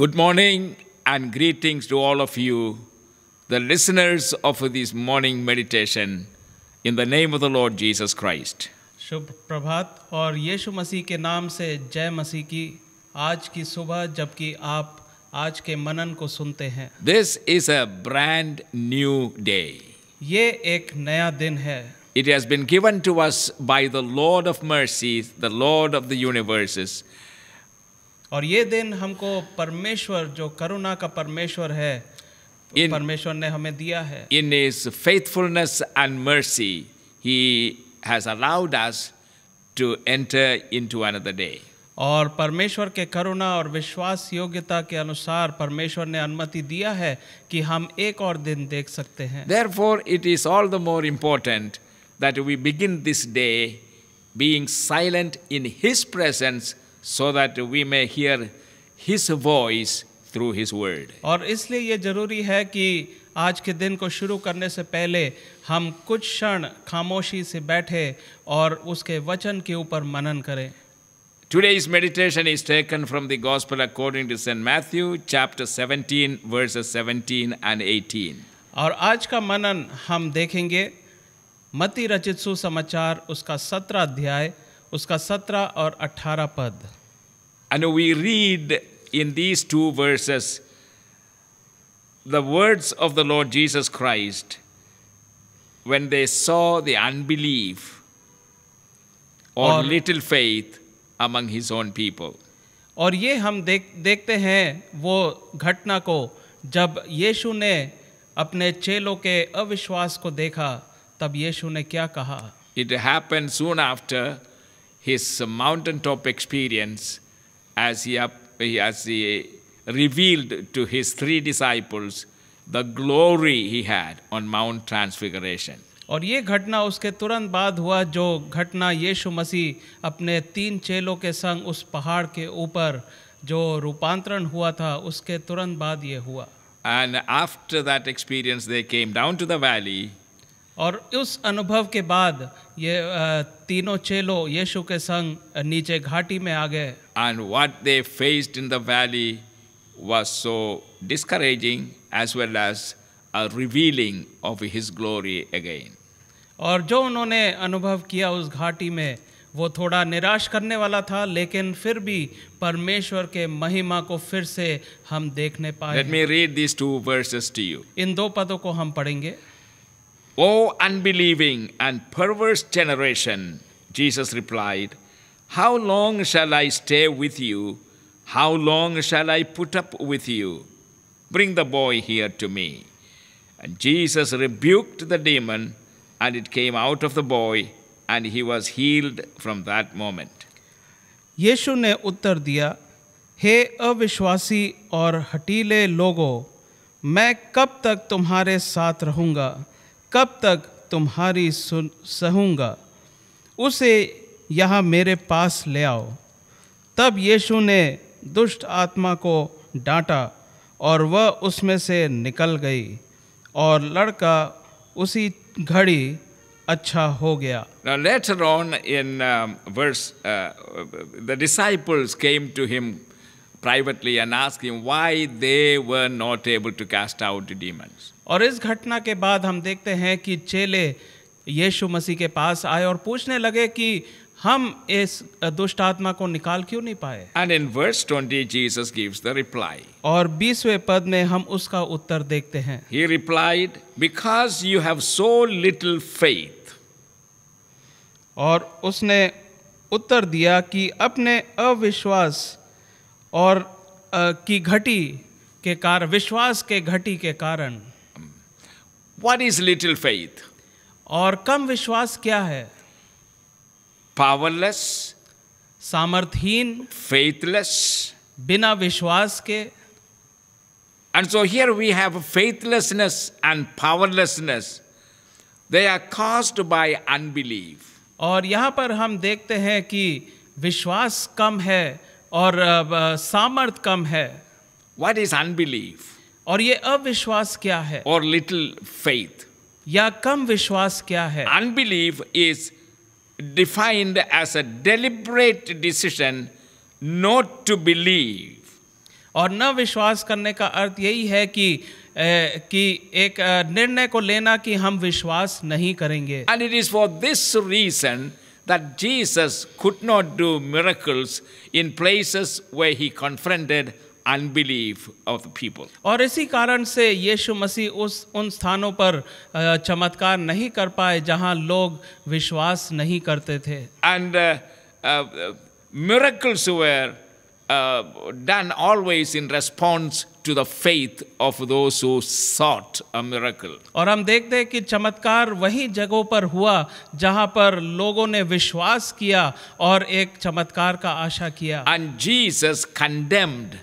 Good morning and greetings to all of you, the listeners of this morning meditation, in the name of the Lord Jesus Christ. शुभ प्रभात और यीशु मसीह के नाम से जय मसीह की आज की सुबह जबकि आप आज के मनन को सुनते हैं this is a brand new day ये एक नया दिन है It has been given to us by the Lord of mercies, the Lord of the universes, और ये दिन हमको परमेश्वर जो करुणा का परमेश्वर है in, परमेश्वर ने हमें दिया है in his faithfulness and mercy he has allowed us to enter into another day और परमेश्वर के करुणा और विश्वास योग्यता के अनुसार परमेश्वर ने अनुमति दिया है कि हम एक और दिन देख सकते हैं therefore it is all the more important that we begin this day being silent in his presence so that we may hear His voice through His word. aur isliye ye zaruri hai ki aaj ke din ko shuru karne se pehle hum kuch क्षण khamoshi se baithe aur uske vachan ke upar manan kare Today's meditation is taken from the Gospel according to St. Matthew, chapter 17, verses 17 and 18. और आज का मनन हम देखेंगे मती रचित सुसमाचार उसका सत्रह अध्याय उसका सत्रह और अठारह पद And we read in these two verses the words of the Lord Jesus Christ when they saw the unbelief or, little faith among his own people. और ये हम देख देखते हैं वो घटना को जब यीशु ने अपने चेलों के अविश्वास को देखा तब यीशु ने क्या कहा? It happened soon after his mountaintop experience as he, he, as he revealed to his three disciples the glory he had on Mount Transfiguration. और ये घटना उसके तुरंत बाद हुआ जो घटना यीशु मसीह अपने तीन चेलों के संग उस पहाड़ के ऊपर जो रूपांतरण हुआ था उसके तुरंत बाद ये हुआ and after that experience they came down to the valley और उस अनुभव के बाद ये तीनों चेलो यीशु के संग नीचे घाटी में आ गए and what they faced in the valley was so discouraging as well as a revealing of his glory again. और जो उन्होंने अनुभव किया उस घाटी में वो थोड़ा निराश करने वाला था लेकिन फिर भी परमेश्वर के महिमा को फिर से हम देखने पाए Let me read these two verses to you. इन दो पदों को हम पढ़ेंगे Oh, unbelieving and perverse generation, Jesus replied, how long shall I stay with you? How long shall I put up with you? Bring the boy here to me. And Jesus rebuked the demon, and it came out of the boy, and he was healed from that moment. Yeshu ne uttar diya, हे अविश्वासी aur hatile logo, मैं कब तक तुम्हारे साथ रहूँगा कब तक तुम्हारी सहूँगा उसे यहाँ मेरे पास ले आओ तब यीशु ने दुष्ट आत्मा को डांटा और वह उसमें से निकल गई और लड़का उसी घड़ी अच्छा हो गया Now later on in uh, verse uh, the disciples came to him privately and asked him why they were not able to cast out the demons. और इस घटना के बाद हम देखते हैं कि चेले यीशु मसीह के पास आए और पूछने लगे कि हम इस दुष्ट आत्मा को निकाल क्यों नहीं पाए and in verse 20 Jesus gives the reply और 20वें पद में हम उसका उत्तर देखते हैं he replied because you have so little faith और उसने उत्तर दिया कि अपने अविश्वास और uh, की घटी के कारण विश्वास के घटी के कारण व्हाट इज लिटिल फेथ और कम विश्वास क्या है पावरलेस सामर्थहीन फेथलेस बिना विश्वास के And so here we have faithlessness and powerlessness. They are caused by unbelief. और यहाँ पर हम देखते हैं कि विश्वास कम है और सामर्थ कम है What is unbelief? और ये अविश्वास क्या है Or little faith. या कम विश्वास क्या है Unbelief is defined as a deliberate decision not to believe. और न विश्वास करने का अर्थ यही है कि कि एक निर्णय को लेना कि हम विश्वास नहीं करेंगे And it is for this reason that Jesus could not do miracles in places where he confronted unbelief of people और इसी कारण से यीशु मसीह उस उन स्थानों पर चमत्कार नहीं कर पाए जहां लोग विश्वास नहीं करते थे and miracles were done always in response to the faith of of those who sought a और हम देखते हैं कि चमत्कार वही जगहों पर हुआ जहां पर लोगों ने विश्वास किया और एक चमत्कार का आशा किया. And Jesus condemned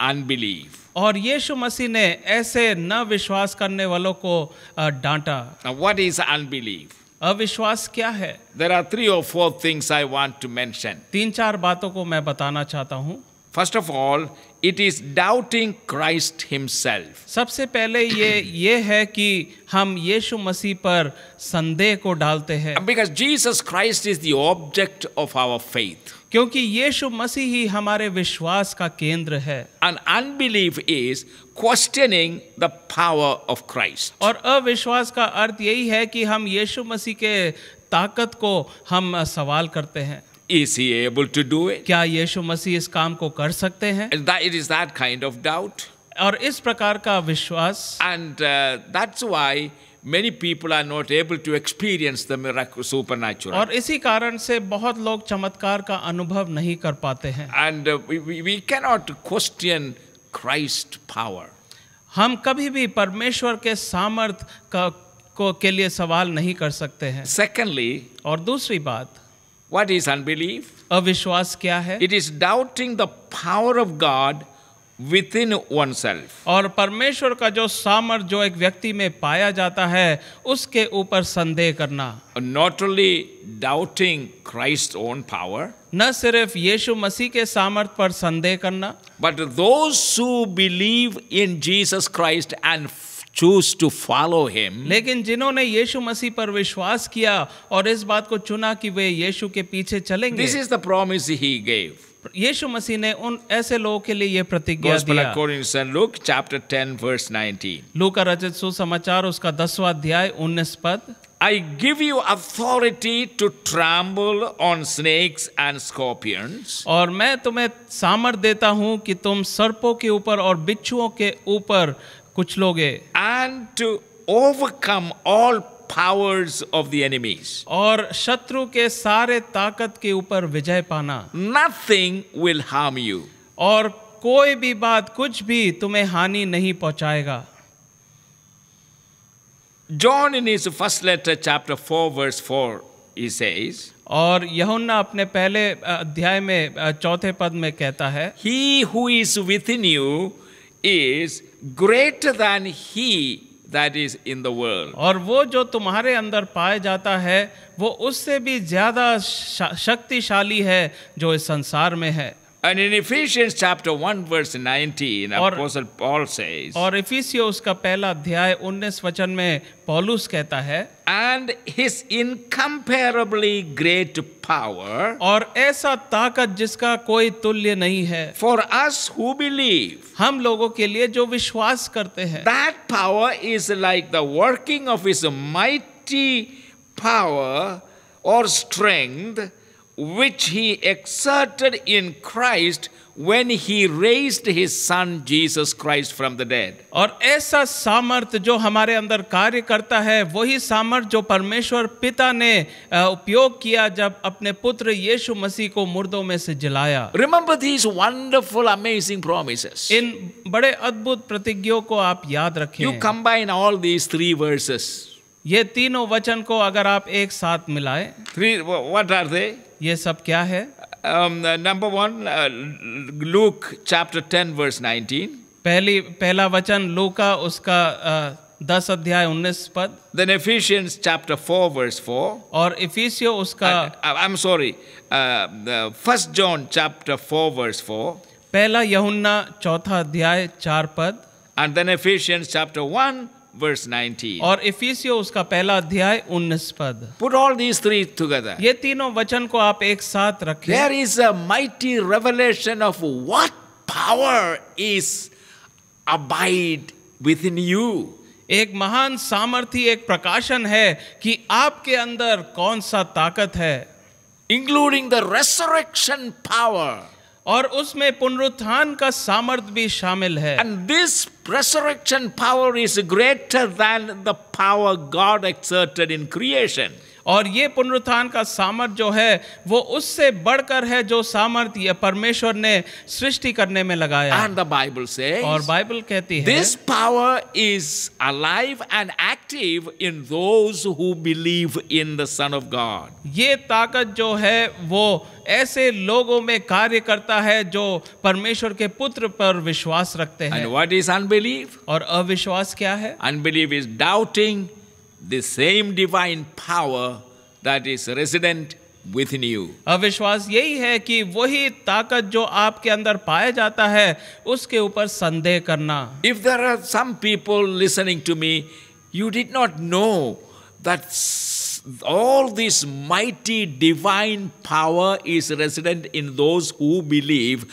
unbelief. और यीशु मसीह ने ऐसे न विश्वास करने वालों को डांटा वट इज अनबिलीव अविश्वास क्या है देर आर थ्री और four things I want to मैं तीन चार बातों को मैं बताना चाहता हूँ first of all it is doubting Christ himself सबसे पहले ये ये है कि हम यीशु मसीह पर संदेह को डालते हैं because Jesus Christ is the object of our faith क्योंकि यीशु मसीह ही हमारे विश्वास का केंद्र है and unbelief is questioning the power of Christ और अविश्वास का अर्थ यही है कि हम यीशु मसीह के ताकत को हम सवाल करते हैं Is he able to do it? क्या यीशु मसीह इस काम को कर सकते हैं that, It is that kind of doubt. और इस प्रकार का विश्वास And uh, that's why many people are not able to experience the miracle supernatural aur isi karan se bahut log chamatkar ka anubhav nahi kar pate hain and we, we, we cannot question Christ power hum kabhi bhi parmeshwar ke samarth ka ko ke liye sawal nahi kar sakte hain secondly aur dusri baat what is unbelief avishwas kya hai it is doubting the power of God within oneself और परमेश्वर का जो सामर्थ जो एक व्यक्ति में पाया जाता है उसके ऊपर संदेह करना not only doubting Christ own power न सिर्फ यीशु मसीह के सामर्थ पर संदेह करना but those believe in Jesus Christ and choose to follow him लेकिन जिन्होंने यीशु मसीह पर विश्वास किया और इस बात को चुना कि वे यीशु के पीछे चलेंगे this is the promise he gave यीशु मसीह ने उन ऐसे लोगों के लिए यह प्रतिज्ञा दिया according to Luke chapter 10 verse 19 लूका रचित सुसमाचार उसका 10वां अध्याय 19 पद I give you authority to trample on snakes and scorpions और मैं तुम्हें सामर्थ देता हूं कि तुम सर्पों के ऊपर और बिच्छुओं के ऊपर कुछ लोगे and to overcome all powers of the enemies. aur shatru ke sare taakat ke upar vijay pana Nothing will harm you. aur koi bhi baat kuch bhi tumhe हानि nahi pahunchayega John in his first letter chapter 4 verse 4 he says और यहुन्ना अपने पहले अध्याय में चौथे पद में कहता है he who is within you is greater than he that is in the world और वो जो तुम्हारे अंदर पाया जाता है वो उससे भी ज्यादा शक्तिशाली है जो इस संसार में है And in Ephesians chapter 1 verse 19 और, apostle Paul says और इफिसियोस का पहला अध्याय 19 वचन में पौलुस कहता है and his incomparably great power और ऐसा ताकत जिसका कोई तुल्य नहीं है for us who believe हम लोगों के लिए जो विश्वास करते हैं that power is like the working of his mighty power or strength which he exerted in Christ when he raised his son Jesus Christ from the dead. और ऐसा सामर्थ जो हमारे अंदर कार्य करता है वही सामर्थ जो परमेश्वर पिता ने उपयोग किया जब अपने पुत्र यीशु मसीह को मुर्दों में से जलाया Remember these wonderful amazing promises. इन बड़े अद्भुत प्रतिज्ञाओं को आप याद रखें. You combine all these three verses. ये तीनों वचन को अगर आप एक साथ मिलाएं. Three, what are they? ये सब क्या है number one Luke chapter ten verse nineteen पहली पहला वचन लूका उसका uh, दस अध्याय उन्नीस पद then Ephesians chapter four verse four और इफिसियो उसका I am sorry first John chapter four verse four पहला यहुन्ना चौथा अध्याय चार पद and then Ephesians chapter one verse 19 और इफिसियो उसका पहला अध्याय 19 पद put all these three together ये तीनों वचन को आप एक साथ रखें there is a mighty revelation of what power is abide within you एक महान सामर्थ्य एक प्रकाशन है कि आपके अंदर कौन सा ताकत है including the resurrection power और उसमें पुनरुत्थान का सामर्थ्य भी शामिल है and this resurrection power is greater than the power God exerted in creation और ये पुनरुत्थान का सामर्थ्य जो है वो उससे बढ़कर है जो सामर्थ्य परमेश्वर ने सृष्टि करने में लगाया एंड द बाइबल से और बाइबल कहती है this power is alive and active in those who believe in the son of God ये ताकत जो है वो ऐसे लोगों में कार्य करता है जो परमेश्वर के पुत्र पर विश्वास रखते हैं And इज अनबिलीव और अविश्वास क्या है unbelief is doubting the same divine power that is resident within you. अविश्वास यही है कि वही ताकत जो आपके अंदर पाया जाता है उसके ऊपर संदेह करना If there are some people listening to me, you did not know that all this mighty divine power is resident in those who believe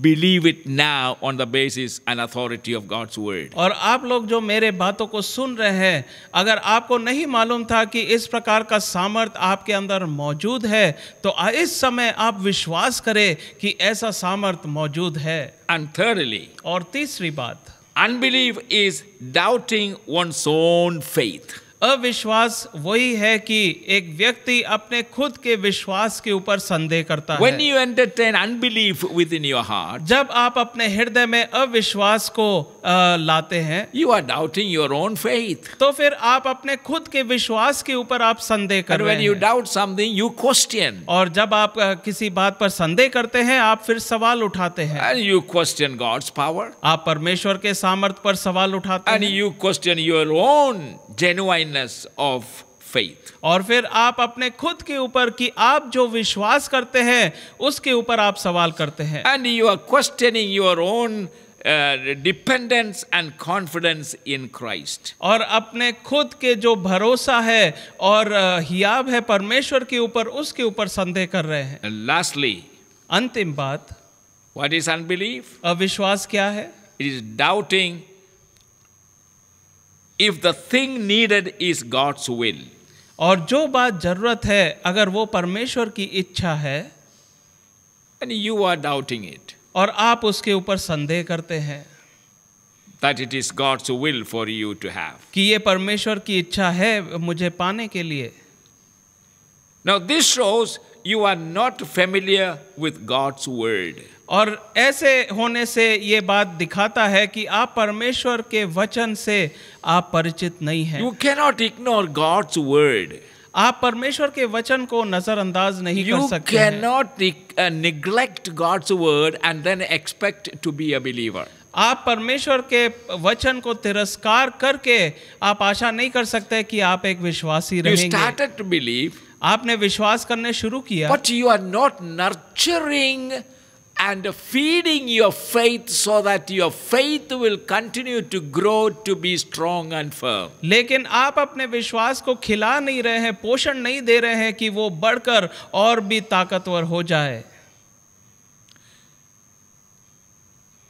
believe it now on the basis and authority of God's word aur aap log jo mere baaton ko sun rahe hain agar aapko nahi malum tha ki is prakar ka samarth aapke andar maujood hai to is samay aap vishwas kare ki aisa samarth maujood hai and thirdly aur teesri baat unbelief is doubting one's own faith अविश्वास वही है कि एक व्यक्ति अपने खुद के विश्वास के ऊपर संदेह करता When है। When you entertain unbelief within your heart, जब आप अपने हृदय में अविश्वास को आ, लाते हैं you are doubting your own faith. तो फिर आप अपने खुद के विश्वास के ऊपर आप संदेह कर हैं। when you doubt something, you question. और जब आप किसी बात पर संदेह करते हैं आप फिर सवाल उठाते हैं And you question God's power. आप परमेश्वर के सामर्थ पर सवाल उठाते And हैं you question your own genuine kindness of faith. और फिर आप अपने खुद के ऊपर कि आप जो विश्वास करते हैं उसके ऊपर आप सवाल करते हैं and you are questioning your own dependence and confidence in Christ और अपने खुद के जो भरोसा है और uh, हियाब है परमेश्वर के ऊपर उसके ऊपर संदेह कर रहे हैं लास्टली अंतिम बात वट इज अनबिलीफ अविश्वास क्या है it is doubting if the thing needed is God's will और जो बात जरूरत है अगर वो परमेश्वर की इच्छा है and you are doubting it और आप उसके ऊपर संदेह करते हैं that it is God's will for you to have कि ये परमेश्वर की इच्छा है मुझे पाने के लिए. Now this shows you are not familiar with God's world और ऐसे होने से ये बात दिखाता है कि आप परमेश्वर के वचन से आप परिचित नहीं हैं you cannot ignore God's word आप परमेश्वर के वचन को नजरअंदाज नहीं you कर सकते you cannot neglect God's word and then expect to be a believer आप परमेश्वर के वचन को तिरस्कार करके आप आशा नहीं कर सकते कि आप एक विश्वासी रहेंगे बिलीव आपने विश्वास करने शुरू किया but you are not nurturing and feeding your faith so that your faith will continue to grow to be strong and firm. lekin aap apne vishwas ko khila nahi rahe hain poshan nahi de rahe hain ki wo badhkar aur bhi ताकतवर ho jaye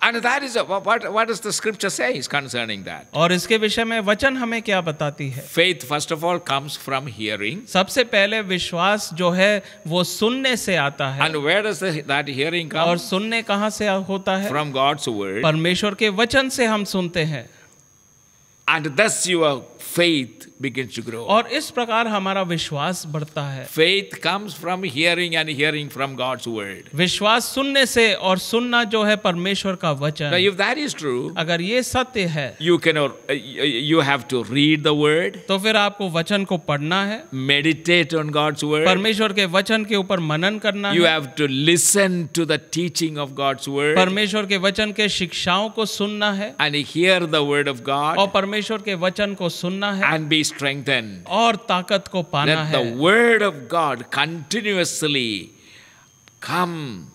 And that is a, what what does the scripture says concerning that? और इसके विषय में वचन हमें क्या बताती है? Faith first of all comes from hearing. सबसे पहले विश्वास जो है वो सुनने से आता है. And where does the, that hearing come? और सुनने कहाँ से होता है? From God's word. परमेश्वर के वचन से हम सुनते हैं. And thus you are faith begins to grow. aur is prakar hamara vishwas badhta hai Faith comes from hearing and hearing from God's word. vishwas sunne se aur sunna jo hai parmeshwar ka vachan if that is true, agar ye satya hai you can or uh, you have to read the word. to fir aapko vachan ko padhna hai Meditate on God's word. parmeshwar ke vachan ke upar manan karna you है. have to listen to the teaching of God's word. parmeshwar ke vachan ke shikshaon ko sunna hai And hear the word of God. aur parmeshwar ke vachan ko सुनना सुनना है and be strengthened. और ताकत को पाना Let है. Let the word of God continuously come,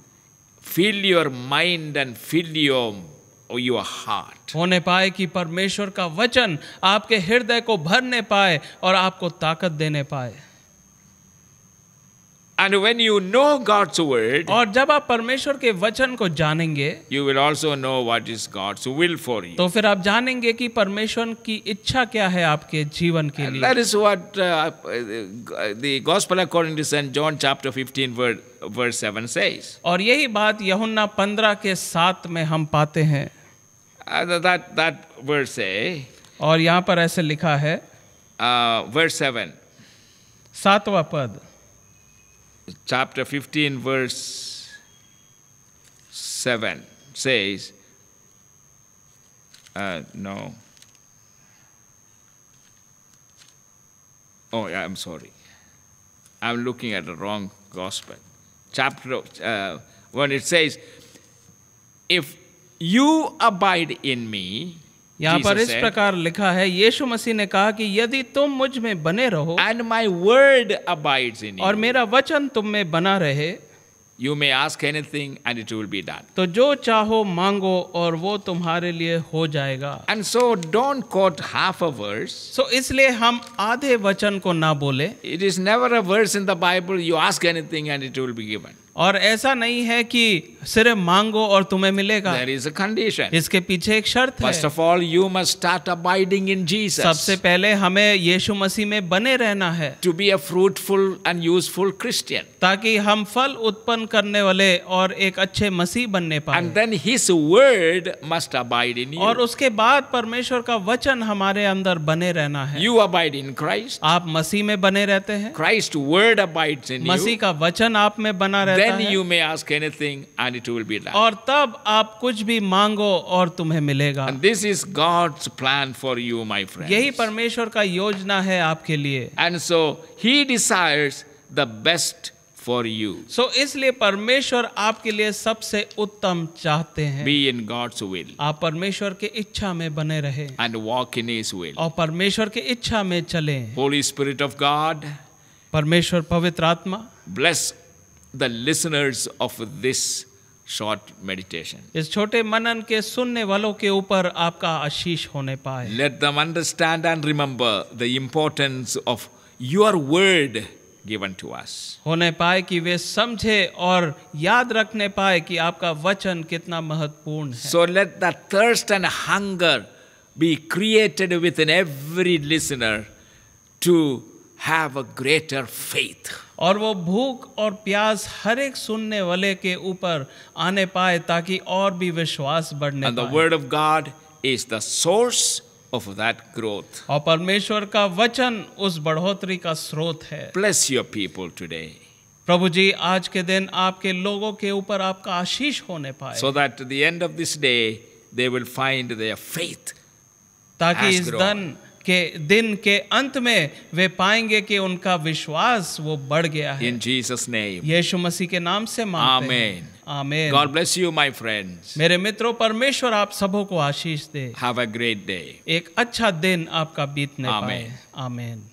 fill your mind and fill your your heart. होने पाए कि परमेश्वर का वचन आपके हृदय को भरने पाए और आपको ताकत देने पाए And when you know God's word, और जब आप परमेश्वर के वचन को जानेंगे you will also know what is God's will for you. तो फिर आप जानेंगे कि परमेश्वर की इच्छा क्या है आपके जीवन के लिए That is what uh, the Gospel according to St. John chapter 15 word, verse 7 says. और यही बात यहुन्ना 15 के साथ में हम पाते हैं uh, that, that verse say, और यहाँ पर ऐसे लिखा है uh, verse 7 सातवां पद chapter 15, verse 7 says, uh, no. Oh, yeah, I'm sorry. I'm looking at the wrong gospel. Chapter, uh, when it says, If you abide in me, यहाँ पर इस प्रकार लिखा है यीशु मसीह ने कहा कि यदि तुम मुझ में बने रहो and my word abides in you और मेरा वचन तुम में बना रहे you may ask anything and it will be done तो जो चाहो मांगो और वो तुम्हारे लिए हो जाएगा and so don't quote half a verse so इसलिए हम आधे वचन को ना बोले it is never a verse in the Bible you ask anything and it will be given और ऐसा नहीं है कि सिर्फ मांगो और तुम्हें मिलेगा There is a condition. इसके पीछे एक शर्त First है। First of all, you must start abiding in Jesus. सबसे पहले हमें यीशु मसीह में बने रहना है to be a fruitful and useful Christian ताकि हम फल उत्पन्न करने वाले और एक अच्छे मसीह बनने पाए। And then his word must abide in you. और उसके बाद परमेश्वर का वचन हमारे अंदर बने रहना है यू अबाइड इन क्राइस्ट आप मसीह में बने रहते हैं क्राइस्ट वर्ड अबाइड इन मसीह का वचन आप में बना रहे Then है you may ask anything and it will be done. और तब आप कुछ भी मांगो और तुम्हें मिलेगा And this is God's plan for you, my friend. यही परमेश्वर का योजना है आपके लिए And so He desires the best for you. So इसलिए परमेश्वर आपके लिए सबसे उत्तम चाहते हैं Be in God's will. आप परमेश्वर के इच्छा में बने रहे And walk in His will. और परमेश्वर के इच्छा में चलें Holy Spirit of God. परमेश्वर पवित्र आत्मा Bless the listeners of this short meditation. Let them understand and remember the importance of your word given to us. होने पाए कि वे समझे और याद रखने पाए कि आपका वचन कितना महत्वपूर्ण है. So let that thirst and hunger be created within every listener to have a greater faith. और वो भूख और प्यास हर एक सुनने वाले के ऊपर आने पाए ताकि और भी विश्वास बढ़ने पाए। Word of God is the source of that growth और परमेश्वर का वचन उस बढ़ोतरी का स्रोत है ब्लेस योर पीपुल टूडे प्रभु जी आज के दिन आपके लोगों के ऊपर आपका आशीष होने पाए so that the end of this day they will find their faith ताकि इस growing. दिन के दिन के अंत में वे पाएंगे कि उनका विश्वास वो बढ़ गया है इन जीसस नेम यीशु मसीह के नाम से मांगते amen amen God bless you my friends मेरे मित्रों परमेश्वर आप सबों को आशीष दे हैव अ ग्रेट डे एक अच्छा दिन आपका बीतने पाए आमेन